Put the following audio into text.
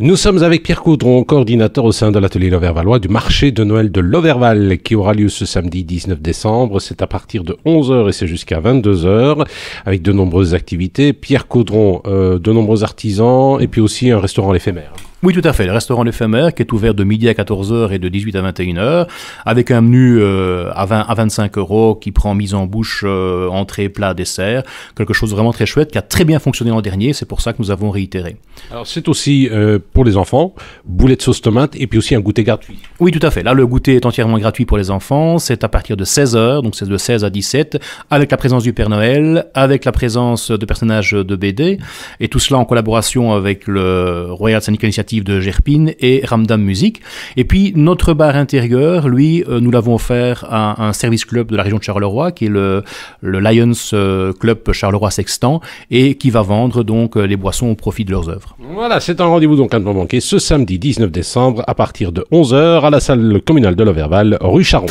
Nous sommes avec Pierre Caudron, coordinateur au sein de l'atelier lovervalois du marché de Noël de Loverval qui aura lieu ce samedi 19 décembre. C'est à partir de 11h et c'est jusqu'à 22h avec de nombreuses activités. Pierre Caudron, euh, de nombreux artisans et puis aussi un restaurant l'éphémère. Oui, tout à fait. Le restaurant l'éphémère qui est ouvert de midi à 14h et de 18 à 21h, avec un menu euh, à, 20, à 25 euros qui prend mise en bouche, euh, entrée, plat, dessert. Quelque chose vraiment très chouette qui a très bien fonctionné l'an dernier. C'est pour ça que nous avons réitéré. Alors, c'est aussi euh, pour les enfants, boulet de sauce tomate et puis aussi un goûter gratuit. Oui, tout à fait. Là, le goûter est entièrement gratuit pour les enfants. C'est à partir de 16h, donc c'est de 16 à 17, avec la présence du Père Noël, avec la présence de personnages de BD, et tout cela en collaboration avec le Royal Scenic Initiative de Gerpine et Ramdam Musique Et puis notre bar intérieur, lui, euh, nous l'avons offert à un service club de la région de Charleroi, qui est le, Lions euh, Club Charleroi-Sextant, et qui va vendre donc euh, les boissons au profit de leurs œuvres. Voilà, c'est un rendez-vous donc à ne pas manquer ce samedi 19 décembre à partir de 11h à la salle communale de l'Overval, rue Charon.